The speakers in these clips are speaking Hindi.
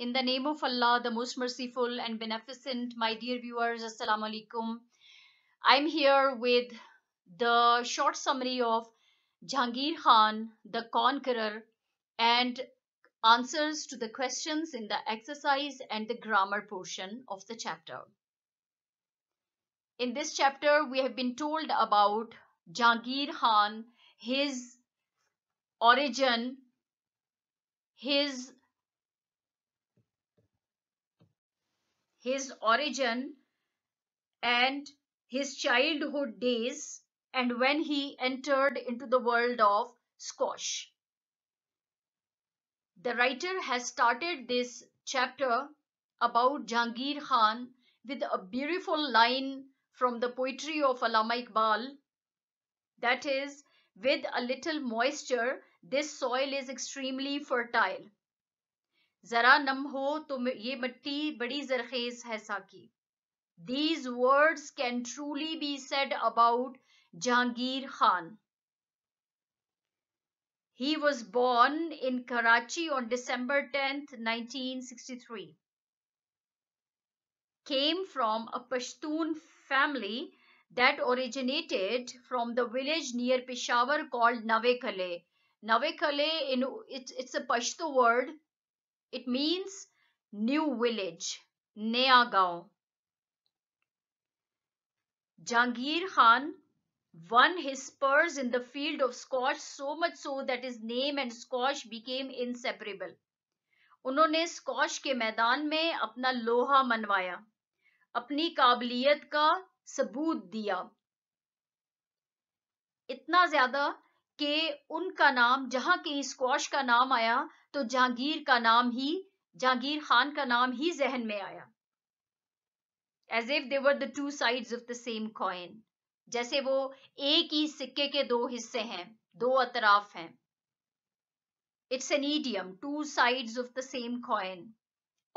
In the name of Allah, the most merciful and beneficent, my dear viewers, Assalamu alaikum. I'm here with the short summary of Jahangir Khan, the conqueror, and answers to the questions in the exercise and the grammar portion of the chapter. In this chapter, we have been told about Jahangir Khan, his origin, his his origin and his childhood days and when he entered into the world of squash. The writer has started this chapter about Jangir Khan with a beautiful line from the poetry of Allama Iqbal that is, with a little moisture, this soil is extremely fertile. जरा नम हो तो ये मिट्टी बड़ी जरखेज है साकी these words can truly be said about Jahangir Khan He was born in Karachi on December 10th 1963. Came from a Pashtun family that originated from the village near Peshawar called Navekhale. Navekhale, in, it, it's a Pashto word It means new village, नया गांव. Jangir Khan won his spurs in the field of squash so much so that his name and squash became inseparable. उन्होंने स्कॉश के मैदान में अपना लोहा मनवाया अपनी काबिलियत का सबूत दिया इतना ज्यादा कि उनका नाम जहां के स्क्वाश का नाम आया तो जहांगीर का नाम ही जहांगीर खान का नाम ही जहन में आया as if they were the two side of the same coin जैसे वो एक ही सिक्के के दो हिस्से हैं दो अतराफ हैं it's an idiom two side of the same coin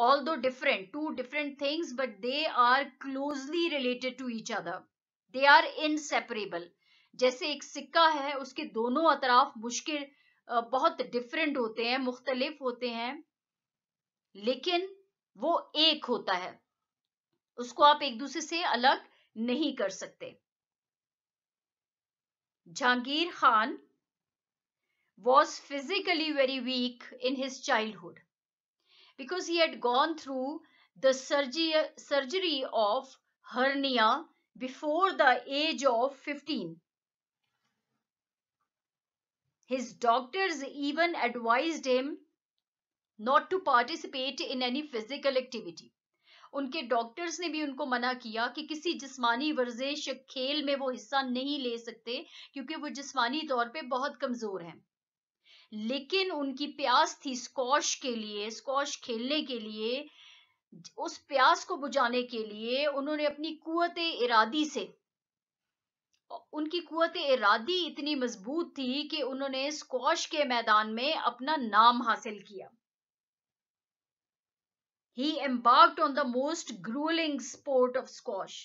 although different two different things but they are closely related to each other they are inseparable जैसे एक सिक्का है उसके दोनों अतराफ मुश्किल बहुत डिफरेंट होते हैं मुख्तलिफ होते हैं लेकिन वो एक होता है उसको आप एक दूसरे से अलग नहीं कर सकते Jahangir Khan was physically very weak in his childhood because he had gone through the surgery surgery of hernia before the age of fifteen His doctors even advised him not to participate in any physical activity. उनके डॉक्टर्स ने भी उनको मना किया कि किसी जिस्मानी वर्जिश खेल में वो हिस्सा नहीं ले सकते क्योंकि वो जिस्मानी तौर पे बहुत कमजोर हैं लेकिन उनकी प्यास थी स्कॉश के लिए स्कॉश खेलने के लिए उस प्यास को बुझाने के लिए उन्होंने अपनी कुत इरादी से उनकी कुत इरादी इतनी मजबूत थी कि उन्होंने स्कॉश के मैदान में अपना नाम हासिल किया he embarked on the most gruelling sport of squash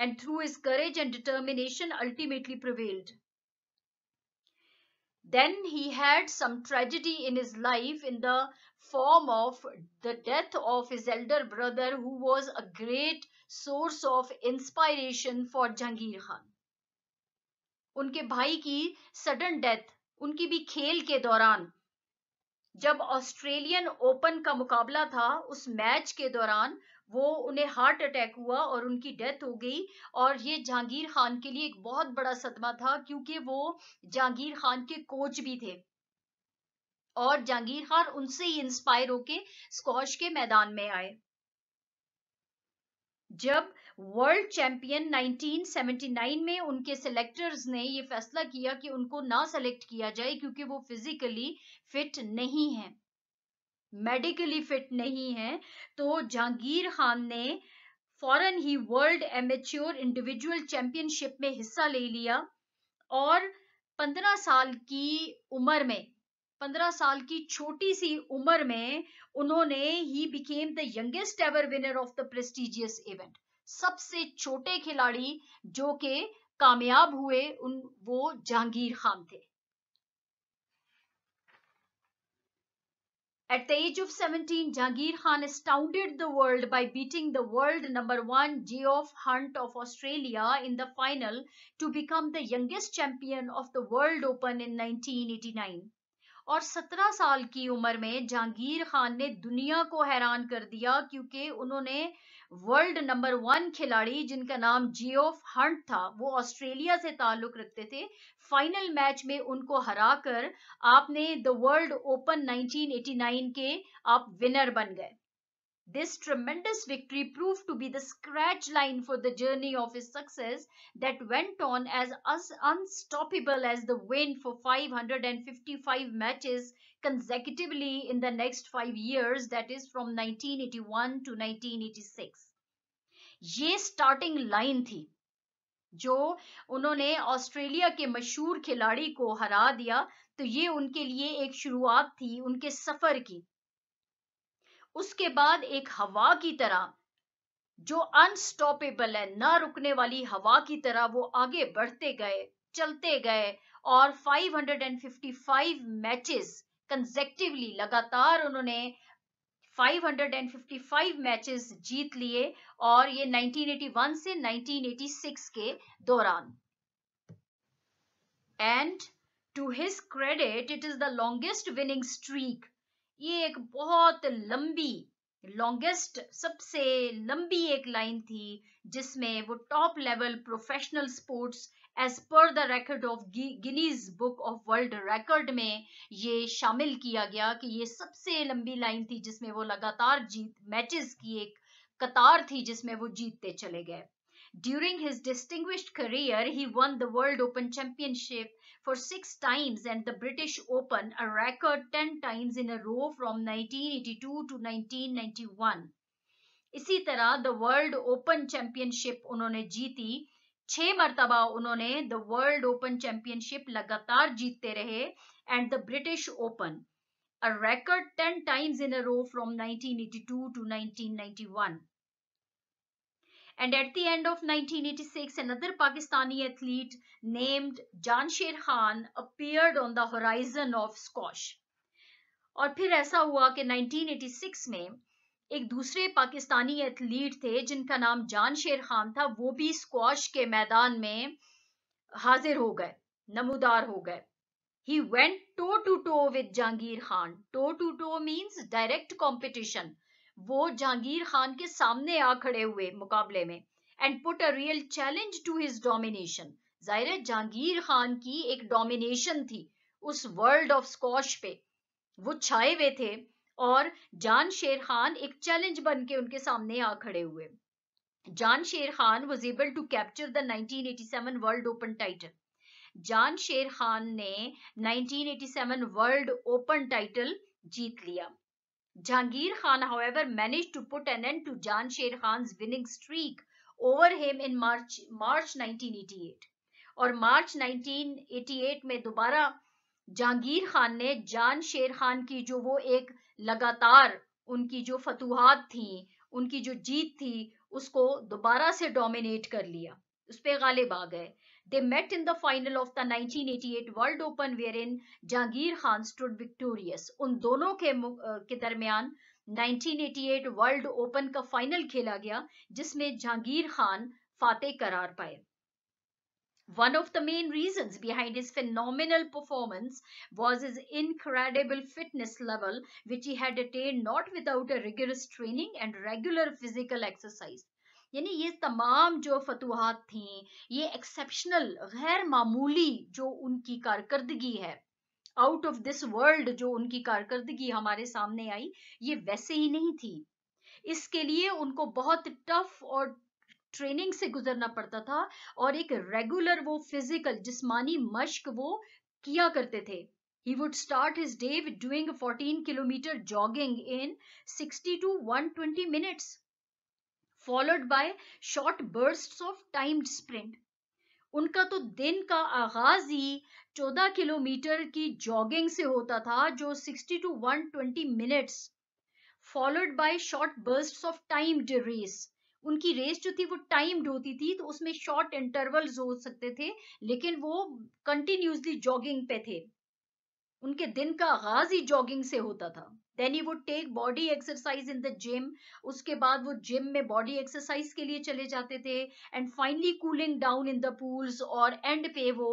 and through his courage and determination ultimately prevailed then he had some tragedy in his life in the form of the death of his elder brother who was a great source of inspiration for Jahangir khan unke bhai ki sudden death unki bhi khel ke dauran jab australian open ka muqabla tha us match ke dauran वो उन्हें हार्ट अटैक हुआ और उनकी डेथ हो गई और ये जहांगीर खान के लिए एक बहुत बड़ा सदमा था क्योंकि वो जहांगीर खान के कोच भी थे और जहांगीर खान उनसे ही इंस्पायर होके स्कॉश के मैदान में आए जब वर्ल्ड चैंपियन 1979 में उनके सिलेक्टर्स ने ये फैसला किया कि उनको ना सेलेक्ट किया जाए क्योंकि वो फिजिकली फिट नहीं है मेडिकली फिट नहीं है तो जहांगीर खान ने फौरन ही वर्ल्ड एमेच्योर इंडिविजुअल चैंपियनशिप में हिस्सा ले लिया और 15 साल की उम्र में पंद्रह साल की छोटी सी उम्र में उन्होंने he became the youngest ever winner of the prestigious event सबसे छोटे खिलाड़ी जो के कामयाब हुए उन वो जहांगीर खान थे At the age of 17, Jahangir Khan astounded the world by beating the world number one Geoff Hunt of Australia in the final to become the youngest champion of the World Open in 1989. और 17 साल की उम्र में जहांगीर खान ने दुनिया को हैरान कर दिया क्योंकि उन्होंने वर्ल्ड नंबर वन खिलाड़ी जिनका नाम जियोफ हंट था वो ऑस्ट्रेलिया से ताल्लुक रखते थे फाइनल मैच में उनको हराकर आपने द वर्ल्ड ओपन 1989 के आप विनर बन गए This tremendous victory proved to be the scratch line for the journey of his success that went on as, as unstoppable as the win for 555 matches consecutively in the next five years, that is from 1981 to 1986. ये starting line थी जो उन्होंने Australia के मशहूर खिलाड़ी को हरा दिया तो ये उनके लिए एक शुरुआत थी उनके सफर की उसके बाद एक हवा की तरह जो अनस्टॉपेबल है ना रुकने वाली हवा की तरह वो आगे बढ़ते गए चलते गए और 555 मैचेस कंजेक्टिवली लगातार उन्होंने 555 मैचेस जीत लिए और ये 1981 से 1986 के दौरान and to his credit it is the longest winning streak ये एक बहुत लंबी लॉन्गेस्ट सबसे लंबी एक लाइन थी जिसमें वो top level professional sports as per the record of Guinness book of world record में ये शामिल किया गया कि ये सबसे लंबी लाइन थी जिसमें वो लगातार जीत मैचेस की एक कतार थी जिसमें वो जीतते चले गए during his distinguished career he won the world open championship for six times and the British Open, a record 10 times in a row from 1982 to 1991. इसी तरह the World Open Championship उन्होंने जीती छह मर्तबा उन्होंने the World Open Championship लगातार जीतते रहे and the British Open a record 10 times in a row from 1982 to 1991. and at the end of 1986 another Pakistani athlete named Jansher Khan appeared on the horizon of squash. और फिर ऐसा हुआ कि 1986 में एक दूसरे पाकिस्तानी एथलीट थे जिनका नाम जान शेर खान था वो भी स्क्वाश के मैदान में हाजिर हो गए नमूदार हो गए he went toe to toe with Jahangir Khan toe to toe means direct competition वो जहांगीर खान के सामने आ खड़े हुए मुकाबले में and put a real challenge to his domination जाहिर है जहांगीर खान की एक डोमिनेशन थी उस वर्ल्ड ऑफ स्कॉश पे वो छाए हुए थे और जान शेर खान एक चैलेंज बन के उनके सामने आ खड़े हुए Jan Sher Khan was able to capture the 1987 world open title Jan Sher Khan ने 1987 वर्ल्ड ओपन टाइटल जीत लिया Jahangir Khan, however, managed to put an end to Jan Sher Khan's winning streak over him in March March 1988. और March 1988 में दोबारा जहांगीर खान ने जान शेर खान की जो वो एक लगातार उनकी जो फतुहात थी उनकी जो जीत थी उसको दोबारा से डोमिनेट कर लिया उस पर गालिब आ गए they met in the final of the 1988 world open wherein Jahangir Khan stood victorious उन दोनों के के दरमियान 1988 वर्ल्ड ओपन का फाइनल खेला गया जिसमें जहांगीर खान फाते करार पाए One of the main reasons behind his phenomenal performance was his incredible fitness level, which he had attained not without a rigorous training and regular physical exercise. यानी ये तमाम जो फतूहत थी ये एक्सेप्शनल गैर मामूली जो उनकी कारकर्दगी है आउट ऑफ दिस वर्ल्ड जो उनकी कारकर्दगी हमारे सामने आई ये वैसे ही नहीं थी इसके लिए उनको बहुत टफ और ट्रेनिंग से गुजरना पड़ता था और एक रेगुलर वो फिजिकल जिस्मानी मश्क वो किया करते थे he would start his day with doing 14 kilometre jogging in 60 to 120 minutes followed by short burst of timed sprint उनका तो दिन का आगाज ही 14 किलोमीटर की जॉगिंग से होता था जो 60 to 120 minutes followed by short burst of timed race उनकी रेस जो थी वो टाइम्ड होती थी तो उसमें शॉर्ट इंटरवल्स हो सकते थे लेकिन वो कंटिन्यूसली जॉगिंग पे थे उनके दिन का आगाज ही जॉगिंग से होता था देन ही वो take body exercise in the gym उसके बाद वो जिम में बॉडी एक्सरसाइज के लिए चले जाते थे and finally cooling down in the pools और एंड पे वो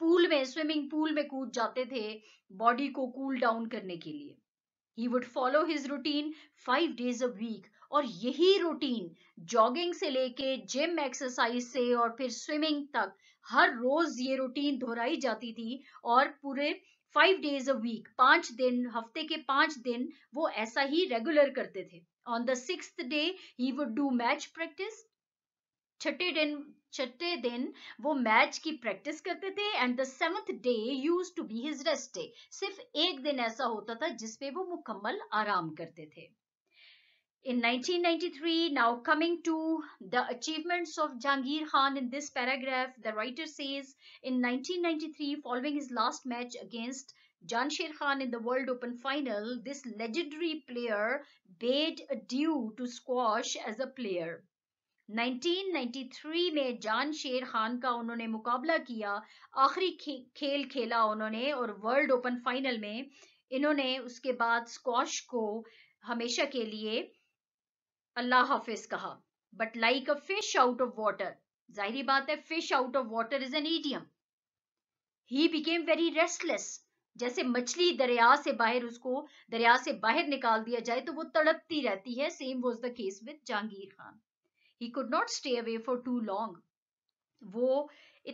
पूल में स्विमिंग पूल में कूद जाते थे बॉडी को कूल cool डाउन करने के लिए he would follow his routine five days a week और यही रूटीन जॉगिंग से लेके जिम एक्सरसाइज से और फिर स्विमिंग तक हर रोज ये रूटीन दोहराई जाती थी और पूरे फाइव डेज अ वीक पांच दिन हफ्ते के पांच दिन वो ऐसा ही रेगुलर करते थे on the six day he would do match practice छठे दिन छठे दिन वो मैच की प्रैक्टिस करते थे and the seventh day used to be his rest day सिर्फ एक दिन ऐसा होता था जिसपे वो मुकम्मल आराम करते थे In 1993, now coming to the achievements of Jangir Khan in this paragraph, the writer says in 1993, following his last match against Janshir Khan in the World Open final, this legendary player bade adieu to squash as a player. 1993 में जान शेर खान का उन्होंने मुकाबला किया आखिरी खे, खेल खेला उन्होंने और वर्ल्ड ओपन फाइनल में इन्होंने उसके बाद स्क्वाश को हमेशा के लिए अल्लाह हाफिज कहा but like a fish out of water जाहिर बात है fish out of water is an idiom he became very restless जैसे मछली दरिया से बाहर उसको दरिया से बाहर निकाल दिया जाए तो वो तड़पती रहती है same was the case with Jahangir Khan he could not stay away for too long वो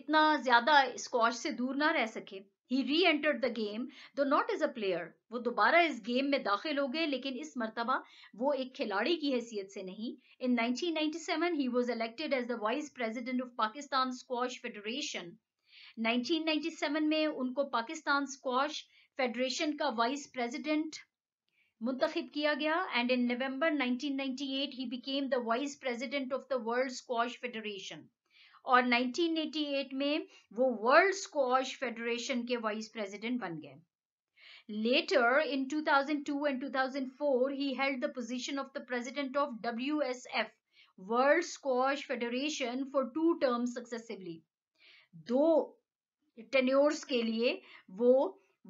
इतना ज्यादा स्कॉश से दूर ना रह सके he reenter the game though not as a player वो दोबारा इस गेम में दाखिल हो गए लेकिन इस मरतबा वो एक खिलाड़ी की हैसियत से नहीं in 1997 he was elected as the vice president of Pakistan squash federation 1997 में उनको पाकिस्तान स्क्वाश फेडरेशन का वाइस प्रेसिडेंट मुंतखब किया गया and in November 1998 he became the vice president of the world squash federation और 1988 में वो वर्ल्ड स्कोश फेडरेशन के वाइस प्रेसिडेंट बन गए later in 2002 and 2004 he held the position of the president of W S F world squash federation for two terms successively दो टेन्योर्स के लिए वो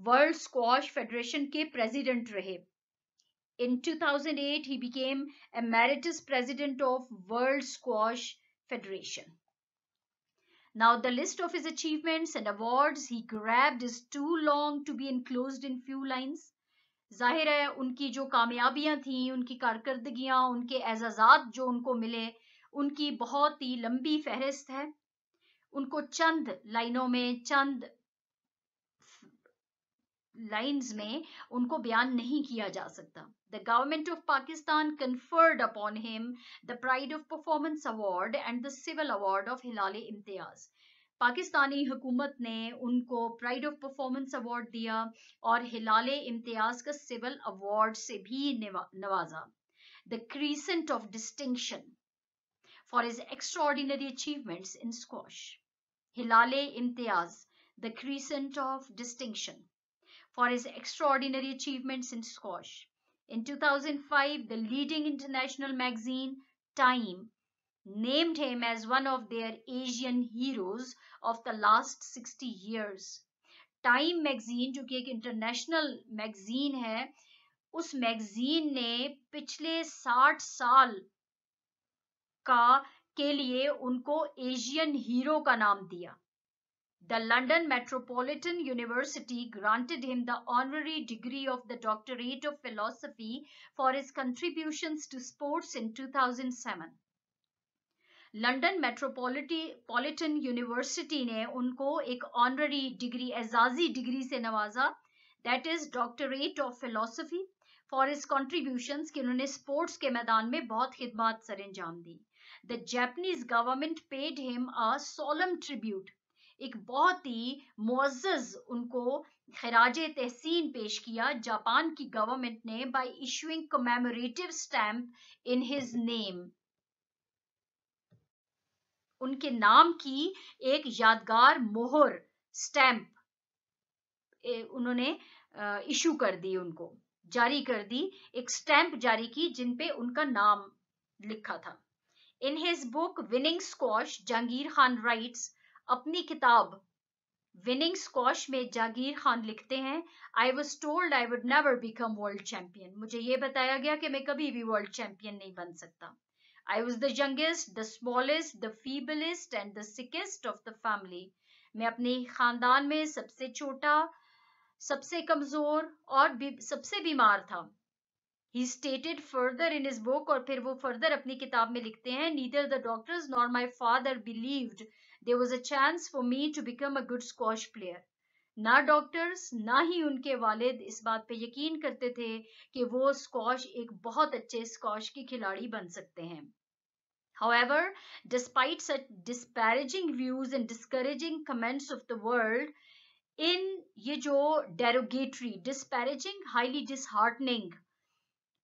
वर्ल्ड स्कोश फेडरेशन के प्रेसिडेंट रहे In 2008, he became Emeritus President of World Squash Federation. Now the list of his achievements and awards he grabbed is too long to be enclosed in few lines. जाहिर है उनकी जो कामयाबियां थी उनकी कारकर्दगियां उनके एजाजात जो उनको मिले उनकी बहुत ही लंबी फहरिस्त है उनको चंद लाइनों में चंद लाइंस में उनको बयान नहीं किया जा सकता the government of Pakistan conferred upon him the pride of performance award and the civil award of Hilal Imtiaz पाकिस्तानी हुकूमत ने उनको प्राइड ऑफ परफॉर्मेंस अवार्ड दिया और हिलाल इम्तियाज का सिविल अवार्ड से भी नवाजा the crescent of distinction for his extraordinary achievements in squash Hilal Imtiaz the crescent of distinction for his extraordinary achievements in squash. In 2005, the leading international magazine Time named him as one of their Asian heroes of the last 60 years. Time magazine, जो कि एक international magazine है उस magazine ने पिछले 60 साल का के लिए उनको एशियन हीरो का नाम दिया The London Metropolitan University granted him the honorary degree of the Doctorate of Philosophy for his contributions to sports in 2007. London Metropolitan University ne unko ek honorary degree, azazi degree se nawaza, that is Doctorate of Philosophy for his contributions ki unhone sports ke maidan mein bahut khidmat sarinjam The Japanese government paid him a solemn tribute एक बहुत ही मोजज उनको खराज तहसीन पेश किया जापान की गवर्नमेंट ने by issuing commemorative stamp in his name उनके नाम की एक यादगार मोहर स्टैम्प उन्होंने इशू कर दी उनको जारी कर दी एक स्टैंप जारी की जिन पे उनका नाम लिखा था in his book winning squash Jahangir Khan writes अपनी किताब विनिंग स्कॉश में जागीर खान लिखते हैं I was told I would never become world champion मुझे ये बताया गया कि मैं कभी भी वर्ल्ड चैंपियन नहीं बन सकता I was the youngest the smallest the feeblest and the sickest of the family मैं अपने खानदान में सबसे छोटा सबसे कमजोर और भी, सबसे बीमार था he stated further in his book और फिर वो फर्दर अपनी किताब में लिखते हैं neither the doctors nor my father believed there was a chance for me to become a good squash player. ना डॉक्टर्स ना ही उनके वालिद इस बात पे यकीन करते थे कि वो स्कॉश एक बहुत अच्छे स्कॉश के खिलाड़ी बन सकते हैं However, despite such disparaging views and discouraging comments of the world, in ये जो derogatory, disparaging, highly disheartening,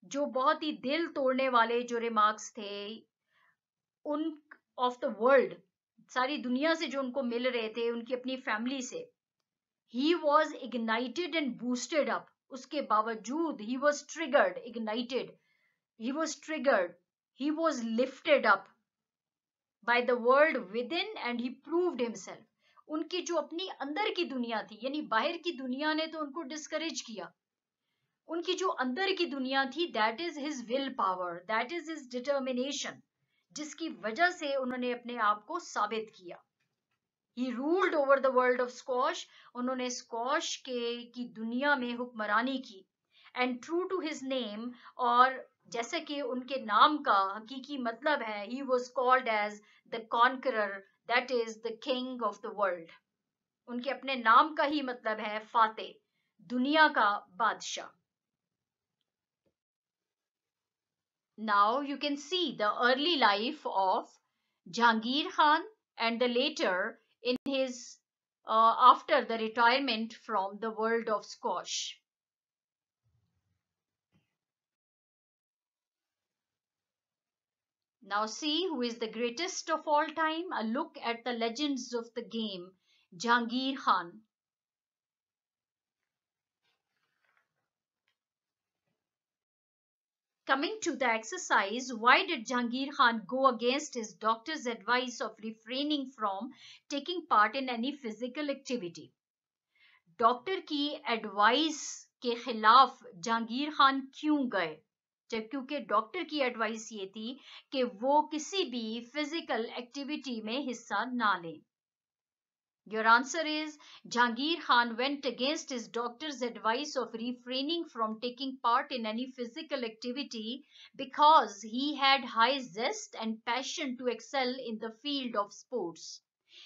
जो बहुत ही दिल तोड़ने वाले जो remarks थे उन of the world, सारी दुनिया से जो उनको मिल रहे थे उनकी अपनी फैमिली से he was ignited and boosted up उसके बावजूद he was triggered ignited he was triggered he was lifted up by the world within and he proved himself उनकी जो अपनी अंदर की दुनिया थी यानी बाहर की दुनिया ने तो उनको डिस्करेज किया उनकी जो अंदर की दुनिया थी that is his willpower that is his determination जिसकी वजह से उन्होंने अपने आप को साबित किया he ruled over the world of squash उन्होंने स्कॉश के की दुनिया में हुक्मरानी की and true to his name और जैसे कि उनके नाम का हकीकी मतलब है he was called as the conqueror that is the king of the world उनके अपने नाम का ही मतलब है फाते दुनिया का बादशाह Now you can see the early life of Jangir Khan and the later in his uh, after the retirement from the world of squash. Now see who is the greatest of all time. A look at the legends of the game. Jangir Khan. Coming to the exercise, why did Jahangir Khan go against his doctor's advice of refraining from taking part in any physical activity? Doctor की एडवाइस के खिलाफ जहांगीर खान क्यों गए जब क्योंकि डॉक्टर की एडवाइस ये थी कि वो किसी भी फिजिकल एक्टिविटी में हिस्सा ना लें Your answer is Jangir Khan went against his doctor's advice of refraining from taking part in any physical activity because he had high zest and passion to excel in the field of sports.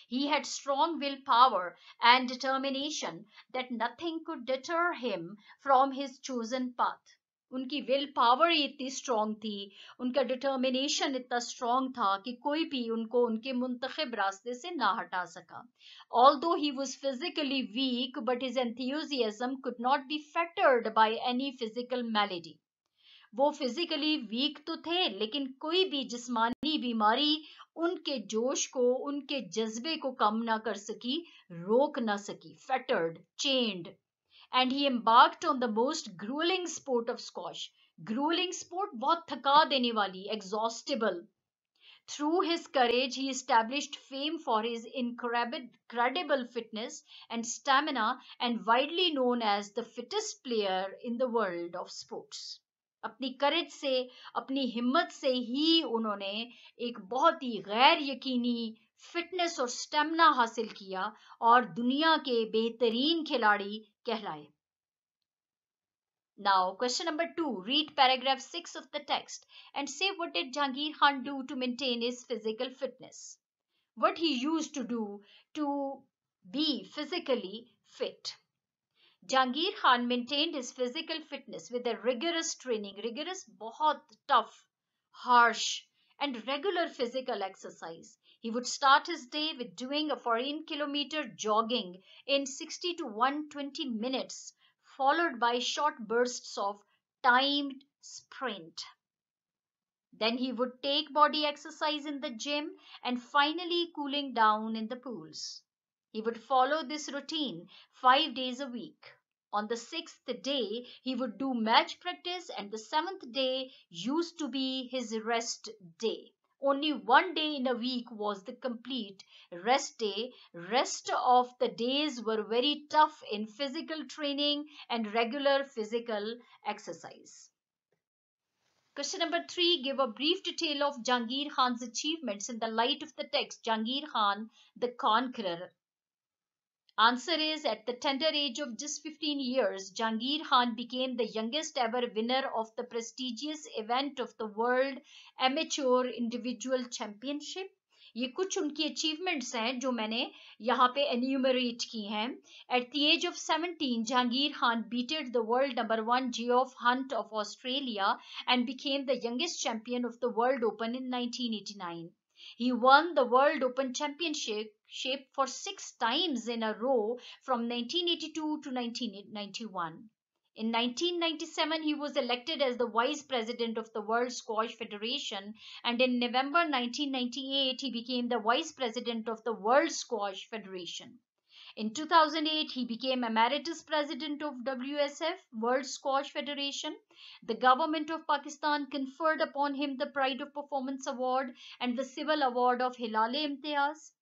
He had strong willpower and determination that nothing could deter him from his chosen path. उनकी विल पावर ही इतनी स्ट्रांग थी उनका डिटर्मिनेशन इतना स्ट्रांग था कि कोई भी उनको उनके मुंतखब रास्ते से ना हटा सका although he was physically weak but his enthusiasm could not be factored by any physical malady वो फिजिकली वीक तो थे लेकिन कोई भी जिस्मानी बीमारी उनके जोश को उनके जज्बे को कम ना कर सकी रोक ना सकी fettered chained and he embarked on the most grueling sport of squash. Grueling sport, बहुत थका देने वाली, exhaustible. Through his courage, he established fame for his incredible fitness and stamina and widely known as the fittest player in the world of sports. अपनी करेज से अपनी हिम्मत से ही उन्होंने एक बहुत ही गैर यकीनी फिटनेस और स्टेमिना हासिल किया और दुनिया के बेहतरीन खिलाड़ी now, question number two. Read paragraph 6 of the text and say what did Jahangir Khan do to maintain his physical fitness? What he used to do to be physically fit. Jahangir Khan maintained his physical fitness with a rigorous training, rigorous, bahut tough, harsh and regular physical exercise. He would start his day with doing a 14 kilometer jogging in 60 to 120 minutes, followed by short bursts of timed sprint. Then he would take body exercise in the gym and finally cooling down in the pools. He would follow this routine five days a week. On the sixth day, he would do match practice, and the seventh day used to be his rest day. Only one day in a week was the complete rest day. Rest of the days were very tough in physical training and regular physical exercise. Question number three, give a brief detail of Jangir Khan's achievements in the light of the text Jangir Khan, the Conqueror. Answer is, at the tender age of just 15 years, Jangir Khan became the youngest ever winner of the prestigious event of the World Amateur Individual Championship. ये कुछ उनकी achievements हैं जो मैंने यहाँ पे enumerate की At the age of 17, Jangir Khan beat the world number one Geoff Hunt of Australia and became the youngest champion of the World Open in 1989. He won the World Open Championship shape for six times in a row from 1982 to 1991. In 1997, he was elected as the vice president of the World Squash Federation, and in November 1998, he became the vice president of the World Squash Federation. In 2008, he became emeritus president of WSF, World Squash Federation. The government of Pakistan conferred upon him the Pride of Performance Award and the Civil Award of e Imtiaz.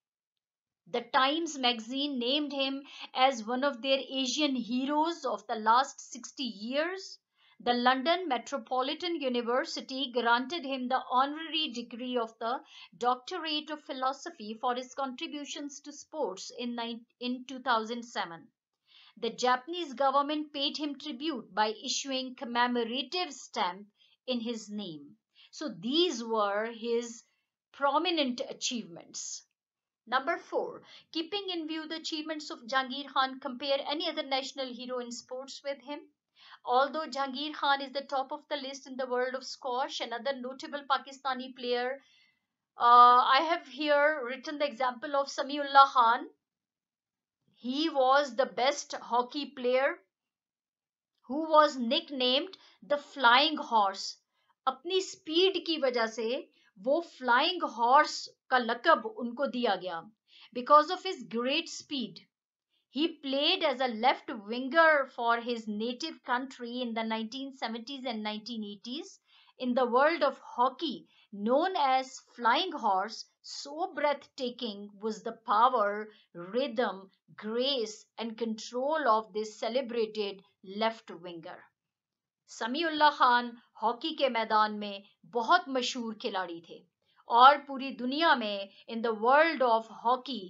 The Times magazine named him as one of their Asian heroes of the last 60 years. The London Metropolitan University granted him the honorary degree of the Doctorate of Philosophy for his contributions to sports in, in 2007. The Japanese government paid him tribute by issuing commemorative stamp in his name. So these were his prominent achievements. Number 4. Keeping in view the achievements of Jangir Khan, compare any other national hero in sports with him. Although Jangir Khan is the top of the list in the world of squash, another notable Pakistani player, uh, I have here written the example of Samiullah Khan. He was the best hockey player who was nicknamed the flying horse. अपनी speed की वजह से वो फ्लाइंग हॉर्स का लकब उनको दिया गया because of his great speed he played as a left winger for his native country in the 1970s and 1980s in the world of hockey known as flying horse so breathtaking was the power rhythm grace and control of this celebrated left winger Samiullah Khan hockey के मैदान में बहुत मशहूर खिलाड़ी थे और पूरी दुनिया में in the world of hockey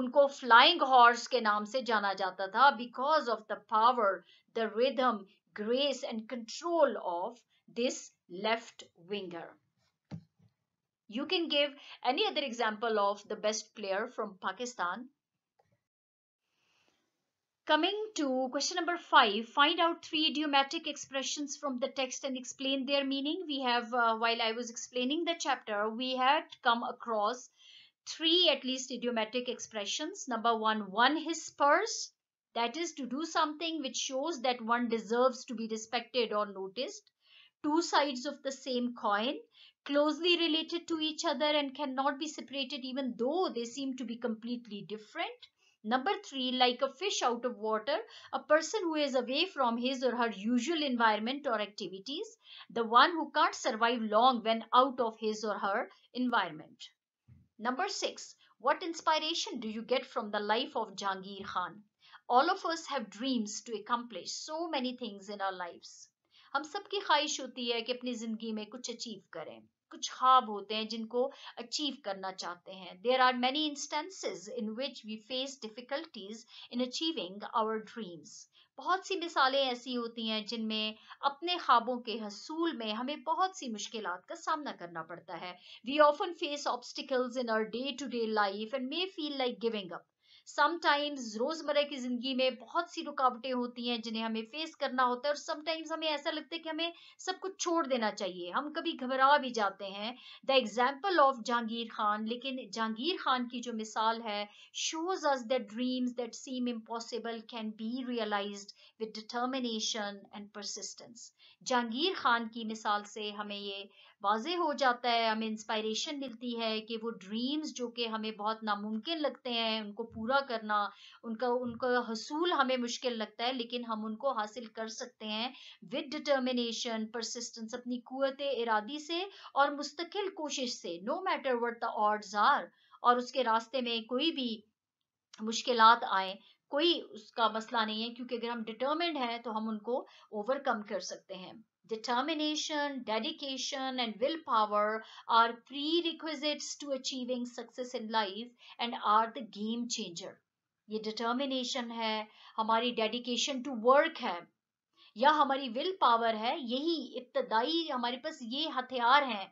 उनको फ्लाइंग हॉर्स के नाम से जाना जाता था because of the power the rhythm grace and control of this left winger you can give any other example of the best player from Pakistan Coming to question number five, find out three idiomatic expressions from the text and explain their meaning. We have, uh, while I was explaining the chapter, we had come across three at least idiomatic expressions. Number one, one his purse, that is to do something which shows that one deserves to be respected or noticed. Two sides of the same coin, closely related to each other and cannot be separated even though they seem to be completely different Number three, like a fish out of water, a person who is away from his or her usual environment or activities, the one who can't survive long when out of his or her environment. Number six, what inspiration do you get from the life of Jangir Khan? All of us have dreams to accomplish so many things in our lives. हम सबकी ख्वाहिश होती है कि अपनी ज़िंदगी में कुछ अचीव करें कुछ खाब होते हैं जिनको अचीव करना चाहते हैं there are many instances in which we face difficulties in achieving our dreams बहुत सी मिसालें ऐसी होती हैं जिनमें अपने ख्वाबों के हसूल में हमें बहुत सी मुश्किल का सामना करना पड़ता है we often face obstacles in our day to day life and may feel like giving up sometimes रोजमर्रा की जिंदगी में बहुत सी रुकावटें होती हैं जिन्हें हमें फेस करना होता है और समटाइम्स हमें ऐसा लगता है कि हमें सब कुछ छोड़ देना चाहिए हम कभी घबरा भी जाते हैं the example of Jahangir Khan लेकिन जहांगीर खान की जो मिसाल है shows us the dreams that seem impossible can be realise with determination and persistence Jahangir Khan की मिसाल से हमें ये वाजे हो जाता है हमें इंस्पायरेशन मिलती है कि वो ड्रीम्स जो कि हमें बहुत नामुमकिन लगते हैं उनको पूरा करना उनका उनका हसूल हमें मुश्किल लगता है लेकिन हम उनको हासिल कर सकते हैं विद डिटर्मिनेशन परसिस्टेंस अपनी कुत इरादी से और मुस्तकिल कोशिश से no matter what the odds are और उसके रास्ते में कोई भी मुश्किल आए कोई उसका मसला नहीं है क्योंकि अगर हम डिटर्मेंड हैं तो हम उनको ओवरकम कर सकते हैं Determination, dedication, and willpower are prerequisites to achieving success in life and are the game changer. ye determination hai hamari dedication to work hai ya hamari will power hai yahi ibtidai hamare paas ye hathiyar हैं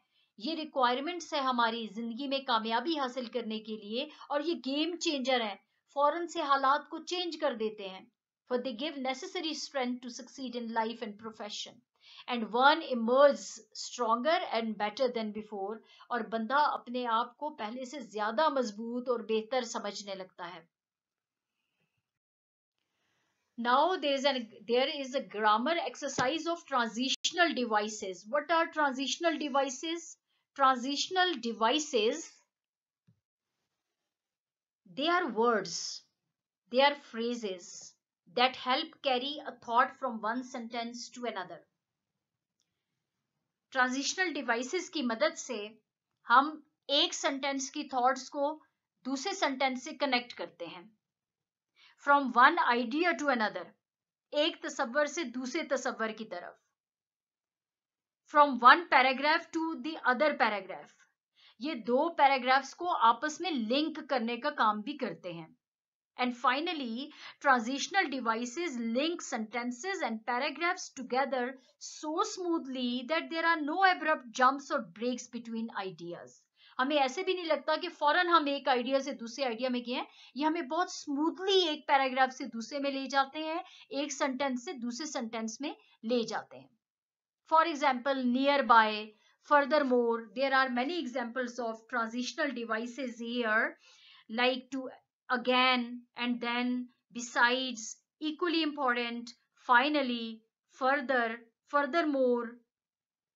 ये रिक्वायरमेंट्स है हमारी जिंदगी में कामयाबी हासिल करने के लिए और ये गेम चेंजर है फौरन से हालात को चेंज कर देते हैं for they give necessary strength to succeed in life and profession and one emerge stronger and better than before और बंदा अपने आप को पहले से ज्यादा मजबूत और बेहतर समझने लगता है now there is an there is a grammar exercise of transitional devices what are transitional devices transitional devices they are words they are phrases that help carry a thought from one sentence to another transitional devices की मदद से हम एक सेंटेंस की थॉट्स को दूसरे सेंटेंस से कनेक्ट करते हैं from one idea to another एक तस्वर से दूसरे तस्वर की तरफ from one paragraph to the other paragraph ये दो पैराग्राफ्स को आपस में लिंक करने का काम भी करते हैं And finally, transitional devices link sentences and paragraphs together so smoothly that there are no abrupt jumps or breaks between ideas. हमें ऐसे भी नहीं लगता कि फौरन हम एक आइडिया से दूसरे आइडिया में गए हैं ये हमें बहुत स्मूथली एक पैराग्राफ से दूसरे में ले जाते हैं एक सेंटेंस से दूसरे सेंटेंस में ले जाते हैं for example nearby furthermore there are many examples of transitional devices here like to again, and then, besides, equally important, finally, further, furthermore,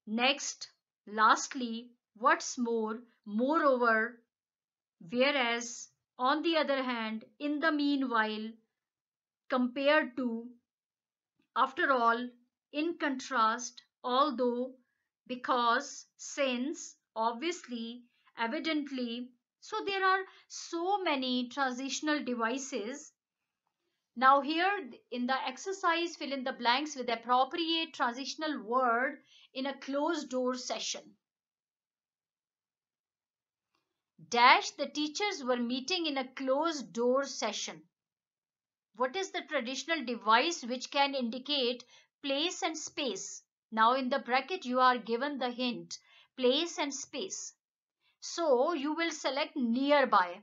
next, lastly, what's more, moreover, whereas, on the other hand, in the meanwhile, compared to, after all, in contrast, although, because, since, obviously, evidently, so there are so many transitional devices. Now here in the exercise fill in the blanks with appropriate transitional word in a closed door session. Dash the teachers were meeting in a closed door session. What is the traditional device which can indicate place and space? Now in the bracket you are given the hint place and space. So you will select nearby.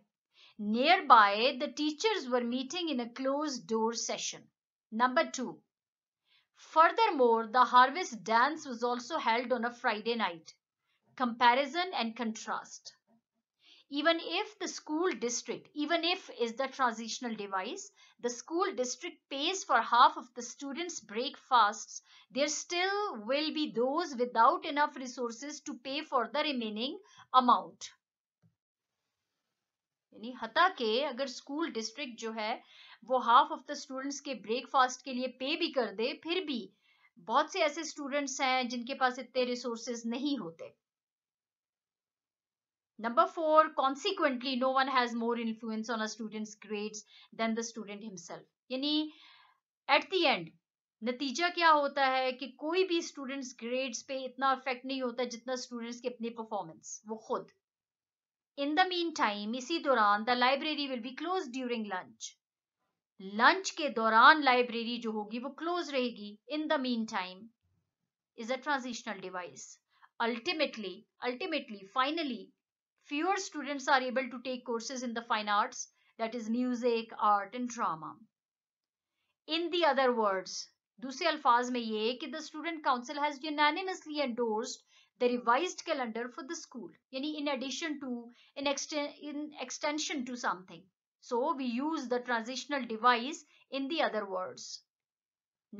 Nearby, the teachers were meeting in a closed door session. Number two. Furthermore, the harvest dance was also held on a Friday night. Comparison and contrast. even if the school district, even if is the transitional device, the school district pays for half of the students' breakfasts, there still will be those without enough resources to pay for the remaining amount. यानी हता के अगर स्कूल डिस्ट्रिक्ट जो है वो हाफ ऑफ द स्टूडेंट्स के ब्रेकफास्ट के लिए पे भी कर दे फिर भी बहुत से ऐसे स्टूडेंट्स हैं जिनके पास इतने रिसोर्सेज नहीं होते Number 4 consequently, no one has more influence on a student's grades than the student himself. yani at the end नतीजा क्या होता है कि कोई भी स्टूडेंट्स ग्रेड्स पे इतना अफेक्ट नहीं होता जितना स्टूडेंट्स के अपने परफॉर्मेंस वो खुद इन द मीन टाइम इसी दौरान the library will be close during lunch lunch के दौरान लाइब्रेरी जो होगी वो क्लोज रहेगी in the meantime is a transitional device ultimately ultimately finally fewer students are able to take courses in the fine arts, that is music, art and drama. In the other words, दूसरे अल्फाज में ये कि the student council has unanimously endorsed the revised calendar for the school yani in addition to in, in extension to something so we use the transitional device in the other words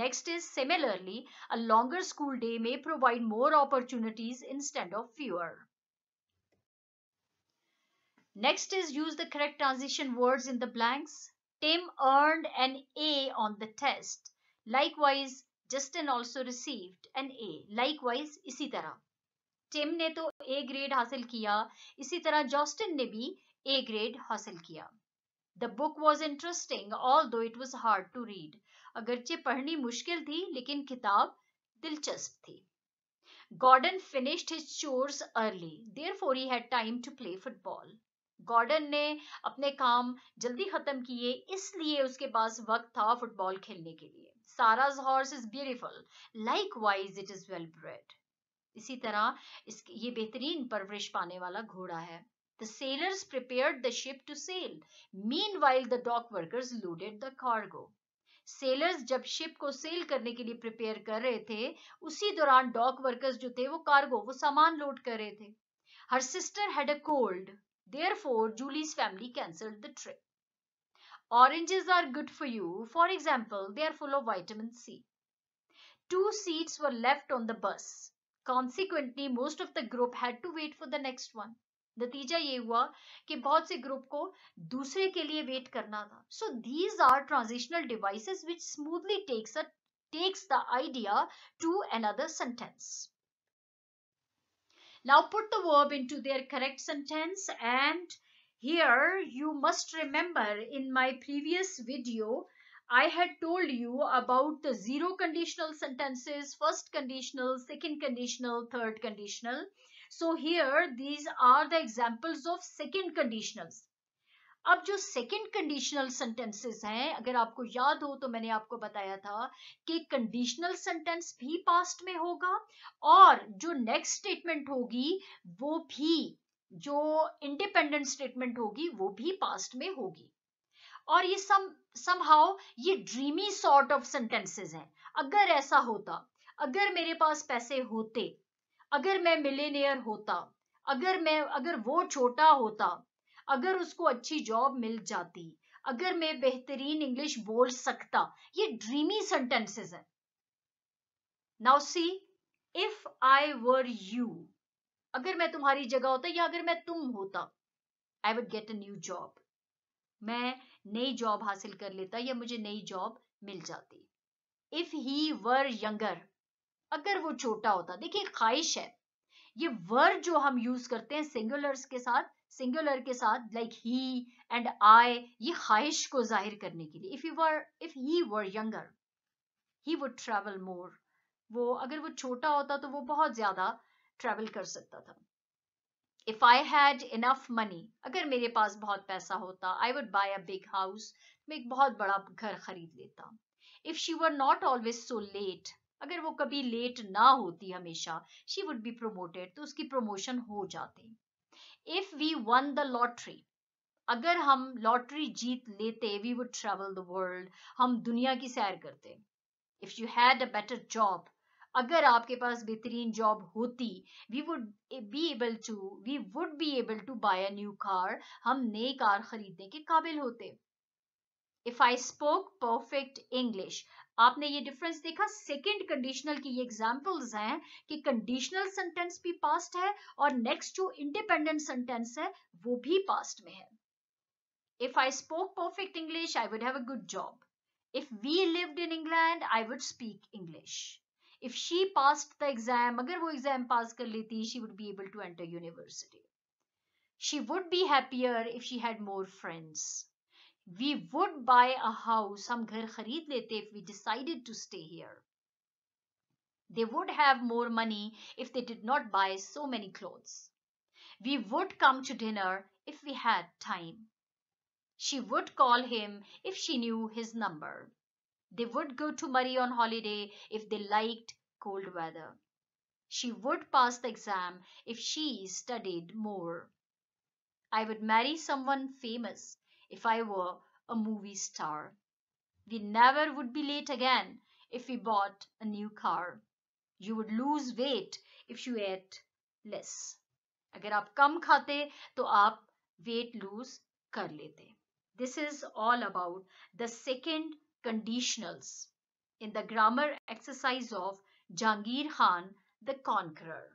next is similarly a longer school day may provide more opportunities instead of fewer Next is use the correct transition words in the blanks. Tim earned an A on the test. Likewise, Justin also received an A. Likewise, इसी तरह Tim ने तो A grade हासिल किया इसी तरह Justin ने भी A grade हासिल किया The book was interesting, although it was hard to read. Read अगरचे पढ़नी मुश्किल थी लेकिन किताब दिलचस्प थी Gordon finished his chores early. Therefore, he had time to play football. Gordon ने अपने काम जल्दी खत्म किए इसलिए उसके पास वक्त था फुटबॉल खेलने के लिए Sarah's horse is beautiful likewise it is well bred इसी तरह इस ये बेहतरीन परवरिश पाने वाला घोड़ा है The sailors prepared the ship to sail. Meanwhile, the dock workers loaded the cargo. Sailors जब ship को sail करने के लिए prepare कर रहे थे उसी दौरान dock workers जो थे वो cargo वो सामान load कर रहे थे Her sister had a cold. Therefore, Julie's family cancelled the trip. Oranges are good for you. For example, they are full of vitamin C. Two seats were left on the bus. Consequently, most of the group had to wait for the next one. नतीजा ये हुआ कि बहुत से ग्रुप को दूसरे के लिए वेट करना था these are transitional devices which smoothly takes takes takes the idea to another sentence. Now put the verb into their correct sentence and here you must remember in my previous video I had told you about the zero conditional sentences, first conditional, second conditional, third conditional. So here these are the examples of second conditionals. अब जो सेकंड कंडीशनल सेंटेंसेस हैं अगर आपको याद हो तो मैंने आपको बताया था कि कंडीशनल सेंटेंस भी पास्ट में होगा और जो नेक्स्ट स्टेटमेंट होगी वो भी जो इंडिपेंडेंट स्टेटमेंट होगी वो भी पास्ट में होगी और ये सम समहाउ ये ड्रीमी सॉर्ट ऑफ सेंटेंसेस हैं अगर ऐसा होता अगर मेरे पास पैसे होते अगर मैं मिलेनियर होता अगर मैं अगर वो छोटा होता अगर उसको अच्छी जॉब मिल जाती अगर मैं बेहतरीन इंग्लिश बोल सकता ये ड्रीमी सेंटेंसेस है now see if I were you अगर मैं तुम्हारी जगह होता या अगर मैं तुम होता I would get a new job मैं नई जॉब हासिल कर लेता या मुझे नई जॉब मिल जाती इफ ही वर यंगर अगर वो छोटा होता देखिए ख्वाहिश है ये वर जो हम यूज करते हैं सिंगुलर्स के साथ सिंगुलर के साथ लाइक ही एंड आई ये ख्वाहिश को जाहिर करने के लिए if you were if he were younger he would travel more वो अगर वो छोटा होता तो वो बहुत ज़्यादा ट्रैवल कर सकता था if I had enough money अगर मेरे पास बहुत पैसा होता I would buy a big house मैं एक बहुत बड़ा घर खरीद लेता if she were not always so late अगर वो कभी लेट ना होती हमेशा शी वुड बी प्रोमोटेड तो उसकी प्रमोशन हो जाती if we won the lottery अगर हम लॉटरी जीत लेते we would travel the world हम दुनिया की सैर करते if you had a better job अगर आपके पास बेहतरीन जॉब होती we would be able to we would be able to buy a new car हम नई कार खरीदने के काबिल होते if I spoke perfect English आपने ये डिफरेंस देखा सेकेंड कंडीशनल की ये एग्जाम्पल्स हैं कि कंडीशनल सेंटेंस भी पास्ट है और नेक्स्ट जो इंडिपेंडेंट सेंटेंस है वो भी पास्ट में है if I spoke perfect English I would have a good job if we lived in England I would speak English if she pass the exam अगर वो एग्जाम पास कर लेती she would be able to enter university she would be happier if she had more friends we would buy a house, some घर खरीद लेते if we decided to stay here. They would have more money if they did not buy so many clothes. We would come to dinner if we had time. She would call him if she knew his number. They would go to Murray on holiday if they liked cold weather. She would pass the exam if she studied more. I would marry someone famous if I were a movie star. We never would be late again if we bought a new car. You would lose weight if you ate less. अगर आप कम खाते तो आप weight lose कर लेते This is all about the second conditionals in the grammar exercise of Jangir Khan the Conqueror.